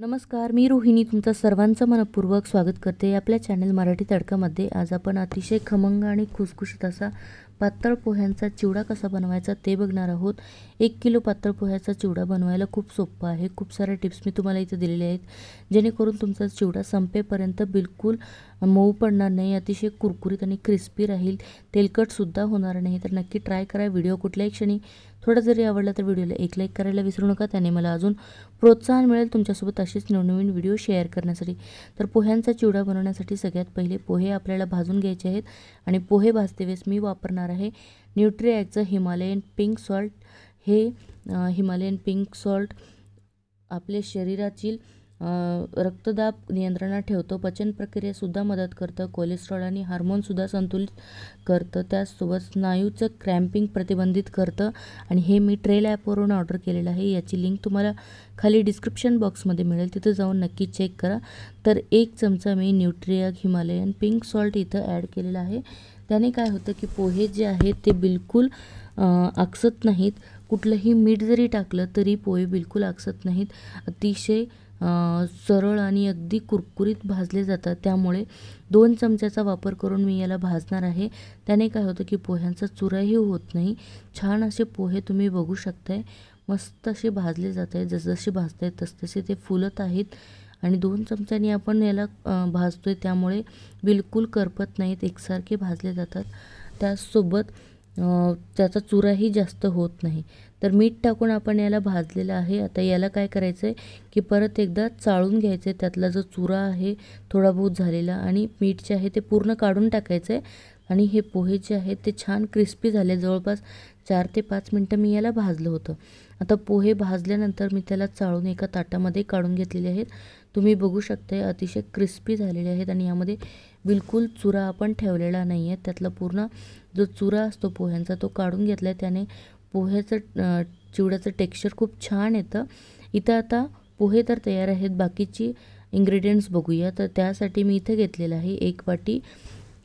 नमस्कार मी रोहिणी तुमचं सर्वांचं मनपूर्वक स्वागत करते आपल्या चॅनल मराठी तडकामध्ये आज आपण अतिशय खमंग आणि खुसखुशीत असा पातळ पोह्यांचा चिवडा कसा बनवायचा ते बघणार आहोत एक किलो पातळ पोह्याचा चिवडा बनवायला खूप सोपं आहे खूप साऱ्या टिप्स मी तुम्हाला इथे दिलेल्या आहेत जेणेकरून तुमचा चिवडा संपेपर्यंत बिलकुल मऊ पडणार नाही अतिशय कुरकुरीत आणि क्रिस्पी राहील तेलकटसुद्धा होणार नाही तर नक्की ट्राय करा व्हिडिओ कुठल्याही क्षणी थोडा जरी आवडला तर व्हिडिओला एक लाईक करायला विसरू नका त्याने मला अजून प्रोत्साहन मिळेल तुमच्यासोबत असेच नवनवीन व्हिडिओ शेअर करण्यासाठी तर पोह्यांचा चिवडा बनवण्यासाठी सगळ्यात पहिले पोहे आपल्याला भाजून घ्यायचे आहेत आणि पोहे भाजते वेळेस मी वापरणार आहे न्यूट्रियाचं हिमालयन पिंक सॉल्ट हे हिमालयन पिंक सॉल्ट आपल्या शरीरातील रक्तदाब नियंत्रणात ठेवतो पचन प्रक्रियासुद्धा मदत करतं कोलेस्ट्रॉल आणि हार्मोनसुद्धा संतुलित करतं त्याचसोबत स्नायूचं क्रॅम्पिंग प्रतिबंधित करतं आणि हे मी ट्रेल ॲपवरून ऑर्डर केलेलं आहे याची लिंक तुम्हाला खाली डिस्क्रिप्शन बॉक्समध्ये मिळेल तिथं जाऊन नक्की चेक करा तर एक चमचा मी न्यूट्रिया हिमालयन पिंक सॉल्ट इथं ॲड केलेलं आहे त्याने काय होतं की पोहे जे आहेत ते बिलकुल आकसत नाहीत कुठलंही मीठ जरी टाकलं तरी पोहे बिलकुल आकसत नाहीत अतिशय सरळ आणि अगदी कुरकुरीत भाजले जातात त्यामुळे दोन चमच्याचा वापर करून मी याला भाजणार आहे त्याने काय होतं की पोह्यांचा चुराही होत नाही छान असे पोहे तुम्ही बघू शकताय मस्त असे भाजले जात आहे जसजसे भाजत आहेत तसतसे ते फुलत आहेत आणि दोन चमच्यानी आपण याला भाजतो आहे त्यामुळे बिलकुल करपत नाहीत एकसारखे भाजले जातात त्यासोबत त्याचा चुराही जास्त होत नाही तर मीठ टाकून आपण याला भाजलेलं आहे आता याला काय करायचं आहे की परत एकदा चाळून घ्यायचं आहे त्यातला जो चुरा आहे थोडा बहुत झालेला आणि मीठ जे आहे ते पूर्ण काढून टाकायचं आहे आणि हे पोहे जे आहेत ते छान क्रिस्पी झाले जवळपास चार ते पाच मिनटं मी याला भाजलं होतं आता पोहे भाजल्यानंतर मी त्याला चाळून एका ताटामध्ये काढून घेतलेले आहेत तुम्ही बघू शकता अतिशय क्रिस्पी झालेले आहेत आणि यामध्ये बिलकुल चुरा आपण ठेवलेला नाही आहे त्यातला पूर्ण जो चुरा असतो पोह्यांचा तो काढून घेतला आहे त्याने पोह्याचं चिवड्याचं टेक्स्चर खूप छान येतं इथं आता पोहे तर तयार आहेत बाकीची इन्ग्रेडियंट्स बघूया तर त्यासाठी मी इथं घेतलेलं आहे एक वाटी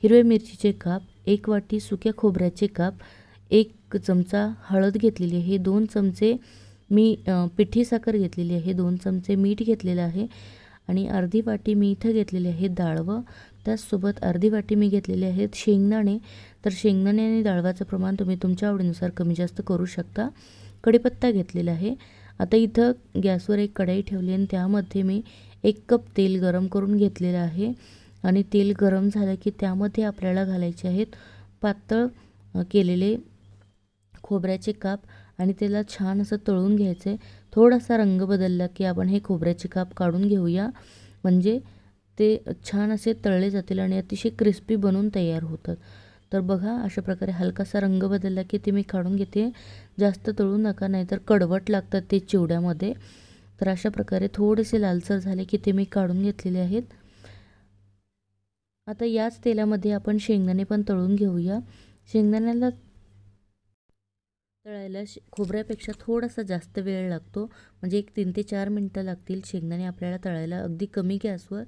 हिरव्या मिरचीचे काप एक वाटी सुक्या खोबऱ्याचे काप एक चमचा हळद घेतलेली आहे दोन चमचे मी पिठी साखर घेतलेली आहे दोन चमचे मीठ घेतलेलं आहे आणि अर्धी वाटी मी इथं घेतलेली आहे डाळवं त्याचसोबत अर्धी वाटी मी घेतलेली आहेत शेंगदाणे तर शेंगदाणे आणि डाळवाचं प्रमाण तुम्ही तुमच्या आवडीनुसार कमी जास्त करू शकता कढीपत्ता घेतलेला आहे आता इथं गॅसवर एक कढाई ठेवली आणि त्यामध्ये मी एक कप तेल गरम करून घेतलेलं आहे आणि तेल गरम झालं की त्यामध्ये आपल्याला घालायचे आहेत पातळ केलेले खोबऱ्याचे काप आणि त्याला छान असं तळून घ्यायचं आहे थोडासा रंग बदलला की आपण हे खोबऱ्याचे काप काढून घेऊया म्हणजे ते छान असे तळले जातील आणि अतिशय क्रिस्पी बनून तयार होतात तर बघा अशा प्रकारे हलकासा रंग बदलला की ते मी काढून घेते जास्त तळू नका नाहीतर कडवट लागतात ते चिवड्यामध्ये तर अशा प्रकारे थोडेसे लालसर झाले की ते मी काढून घेतलेले आहेत आता याच तेलामध्ये आपण शेंगदाणे पण तळून घेऊया शेंगदाण्याला तळायला शे खोबऱ्यापेक्षा थोडासा जास्त वेळ लागतो म्हणजे एक तीन ते चार मिनटं लागतील शेंगदाणे आपल्याला तळायला अगदी कमी गॅसवर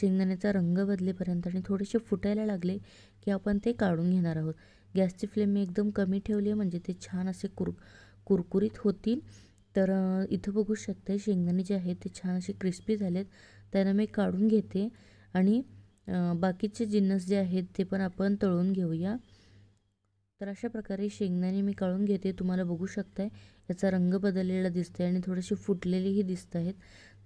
शेंगदाण्याचा रंग बदलेपर्यंत आणि थोडेसे फुटायला लागले की आपण ते काढून घेणार आहोत गॅसची फ्लेम मी एकदम कमी ठेवली आहे म्हणजे ते छान असे कुर कुरकुरीत होतील तर इथं बघू शकते शेंगदाणे जे आहेत ते छान असे क्रिस्पी झालेत त्यांना मी काढून घेते आणि बाकीचे जिन्नस जे आहेत ते पण आपण तळून घेऊया तर अशा प्रकारे शेंगदाणे मी काढून घेते तुम्हाला बघू शकताय याचा रंग बदललेला दिसतोय आहे आणि थोडेसे फुटलेलेही दिसत आहेत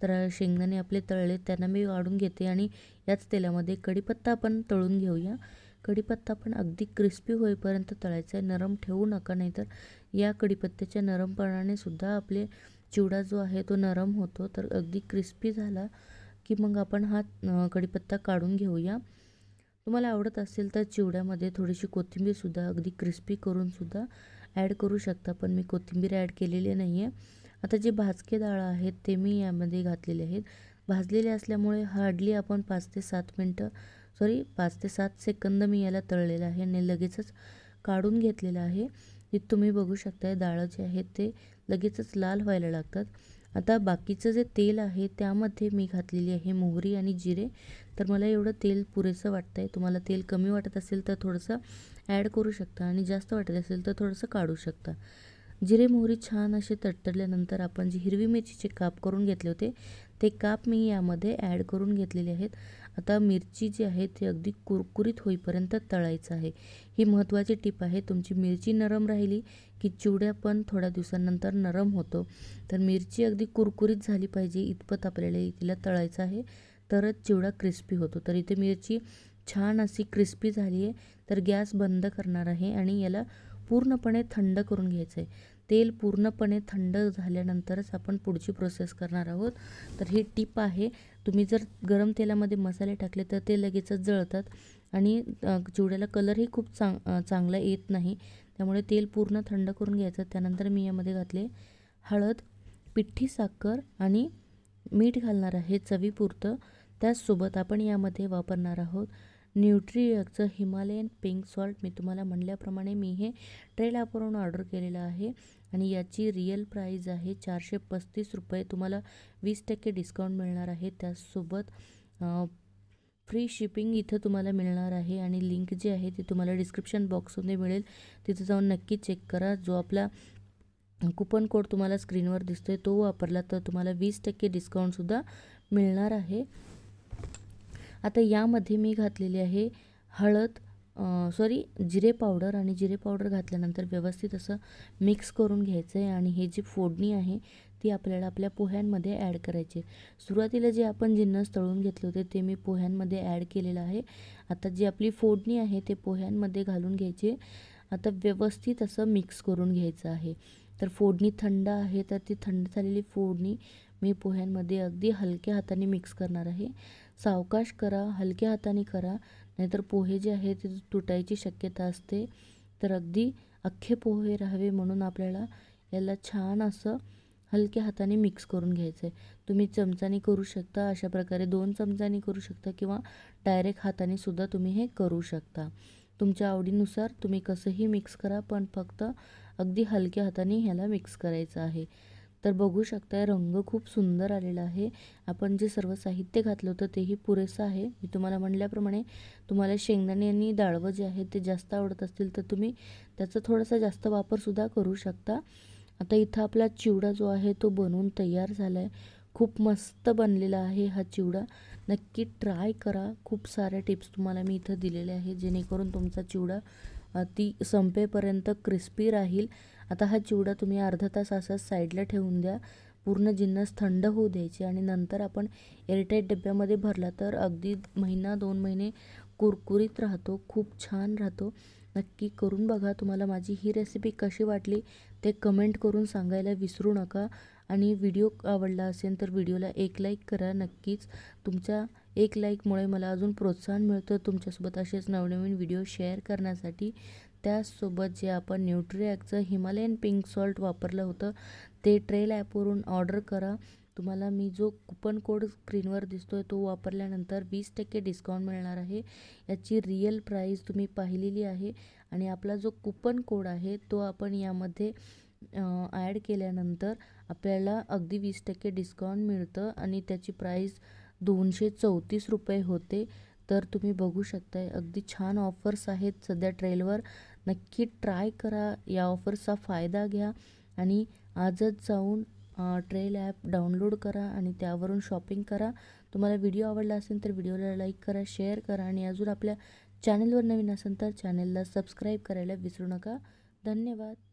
तर शेंगदाणे आपले तळले त्यांना मी काढून घेते आणि याच तेलामध्ये कढीपत्ता आपण तळून घेऊया कढीपत्ता पण अगदी क्रिस्पी होईपर्यंत तळायचा आहे नरम ठेवू नका नाहीतर या कढीपत्त्याच्या नरमपणाने सुद्धा आपले चिवडा जो आहे तो नरम होतो तर अगदी क्रिस्पी झाला की मग आपण हा कढीपत्ता काढून घेऊया तुम्हाला आवडत असेल तर चिवड्यामध्ये थोडीशी कोथिंबीरसुद्धा अगदी क्रिस्पी करूनसुद्धा ॲड करू शकता पण मी कोथिंबीर ॲड केलेली नाही आहे आता जे भाजके डाळं आहेत ते मी यामध्ये घातलेले आहेत भाजलेले असल्यामुळे हार्डली आपण पाच ते सात मिनटं सॉरी पाच ते सात सेकंद मी याला तळलेलं आहे आणि लगेचच काढून घेतलेलं आहे इथं तुम्ही बघू शकता डाळं जे आहेत ते लगेचच लाल व्हायला लागतात आता बाकीचं जे तेल आहे त्यामध्ये मी घातलेली आहे मोहरी आणि जिरे तर मला एवढं तेल पुरेसं वाटतं आहे तुम्हाला तेल कमी वाटत असेल तर थोडंसं ॲड करू शकता आणि जास्त वाटत असेल तर थोडंसं काढू शकता जिरे मोहरी छान असे तडतडल्यानंतर आपण जी हिरवी मिरचीचे काप करून घेतले होते ते काप मी यामध्ये ॲड करून घेतलेले आहेत आता मिरची जी आहे ती अगदी कुरकुरीत होईपर्यंत तळायचं आहे ही महत्त्वाची टीप आहे तुमची मिरची नरम राहिली की चिवड्या पण थोड्या दिवसांनंतर नरम होतो तर मिरची अगदी कुरकुरीत झाली पाहिजे इतपत आपल्याला तिला तळायचं आहे तरच चिवडा क्रिस्पी होतो तर इथे मिरची छान अशी क्रिस्पी झाली आहे तर गॅस बंद करणार आहे आणि याला पूर्णपणे थंड करून घ्यायचं आहे तेल पूर्णपणे थंड झाल्यानंतरच आपण पुढची प्रोसेस करणार आहोत तर ही टिप आहे तुम्ही जर गरम तेलामध्ये मसाले टाकले तर ते लगेचच जळतात आणि चिवड्याला कलरही खूप चांग चांगला येत नाही त्यामुळे तेल पूर्ण थंड करून घ्यायचं त्यानंतर मी यामध्ये घातले हळद पिठी साखर आणि मीठ घालणार आहे चवीपुरतं त्याचसोबत आपण यामध्ये वापरणार आहोत न्यूट्रिअगचं हिमालयन पिंक सॉल्ट मी तुम्हाला म्हणल्याप्रमाणे मी हे ट्रेल ॲपवरून ऑर्डर केलेलं आहे आणि याची रियल प्राईज आहे चारशे पस्तीस रुपये तुम्हाला वीस टक्के डिस्काउंट मिळणार आहे त्यासोबत फ्री शिपिंग इथं तुम्हाला मिळणार आहे आणि लिंक जी आहे ती तुम्हाला डिस्क्रिप्शन बॉक्समध्ये मिळेल तिथे जाऊन नक्की चेक करा जो आपला कुपन कोड तुम्हाला स्क्रीनवर आहे तो वापरला तर तुम्हाला वीस टक्के डिस्काउंटसुद्धा मिळणार आहे आता यामध्ये मी घातलेली आहे हळद सॉरी जिरे पावडर आणि जिरे पावडर घातल्यानंतर व्यवस्थित असं मिक्स करून घ्यायचं आहे आणि हे जी फोडणी आहे ती आपल्याला आपल्या पोह्यांमध्ये ॲड करायची सुरुवातीला जे आपण जिन्नस तळून घेतले होते ते मी पोह्यांमध्ये ॲड केलेलं आहे आता जी आपली फोडणी आहे ते पोह्यांमध्ये घालून घ्यायचे आता व्यवस्थित असं मिक्स करून घ्यायचं आहे तर फोडणी थंड आहे तर ती थंड झालेली फोडणी मी पोह्यांमध्ये अगदी हलक्या हाताने मिक्स करणार आहे सावकाश करा हलक्या हाताने करा नाहीतर पोहे जे आहे ते तुटायची शक्यता असते तर अगदी अख्खे पोहे राहावे म्हणून आपल्याला याला छान असं हलक्या हाताने मिक्स करून घ्यायचं आहे तुम्ही चमचानी करू शकता अशा प्रकारे दोन चमचाने करू शकता किंवा डायरेक्ट हाताने सुद्धा तुम्ही हे करू शकता तुमच्या आवडीनुसार तुम्ही कसंही मिक्स करा पण फक्त अगदी हलक्या हाताने ह्याला मिक्स करायचं आहे तर बघू शकता रंग खूप सुंदर आलेला आहे आपण जे सर्व साहित्य घातलं होतं तेही पुरेसं आहे मी तुम्हाला म्हणल्याप्रमाणे तुम्हाला शेंगदाणे आणि डाळवं जे आहे ते जास्त आवडत असतील तर तुम्ही त्याचा थोडासा जास्त वापरसुद्धा करू शकता आता इथं आपला चिवडा जो आहे तो बनवून तयार झाला आहे खूप मस्त बनलेला आहे हा चिवडा नक्की ट्राय करा खूप साऱ्या टिप्स तुम्हाला मी इथं दिलेल्या आहे जेणेकरून तुमचा चिवडा अति संपेपर्यंत क्रिस्पी राहील आता हा चिवडा तुम्ही अर्धा तास असा साईडला ठेवून द्या पूर्ण जिन्नस थंड होऊ द्यायची आणि नंतर आपण एअरटाईट डब्यामध्ये भरला तर अगदी महिना दोन महिने कुरकुरीत राहतो खूप छान राहतो नक्की करून बघा तुम्हाला माझी ही रेसिपी कशी वाटली ते कमेंट करून सांगायला विसरू नका आणि व्हिडिओ आवडला असेल तर व्हिडिओला एक लाईक करा नक्कीच तुमच्या एक लाईकमुळे मला अजून प्रोत्साहन मिळतं तुमच्यासोबत असेच नवनवीन व्हिडिओ शेअर करण्यासाठी त्याचसोबत जे आपण न्यूट्रीॲकचं हिमालयन पिंक सॉल्ट वापरलं होतं ते ट्रेल ॲपवरून ऑर्डर करा तुम्हाला मी जो कुपन कोड स्क्रीनवर दिसतो आहे तो वापरल्यानंतर वीस टक्के डिस्काउंट मिळणार आहे याची रिअल प्राईस तुम्ही पाहिलेली आहे आणि आपला जो कुपन कोड आहे तो आपण यामध्ये ॲड केल्यानंतर आपल्याला अगदी वीस टक्के डिस्काउंट मिळतं आणि त्याची प्राईज दोनशे चौतीस रुपये होते तर तुम्ही बघू शकताय अगदी छान ऑफर्स आहेत सध्या ट्रेलवर नक्की ट्राय करा या ऑफरचा फायदा घ्या आणि आजच जाऊन ट्रेल ॲप डाउनलोड करा आणि त्यावरून शॉपिंग करा तुम्हाला व्हिडिओ आवडला असेल तर व्हिडिओला लाईक करा शेअर करा आणि अजून आपल्या चॅनलवर नवीन असेल तर चॅनलला सबस्क्राईब करायला विसरू नका धन्यवाद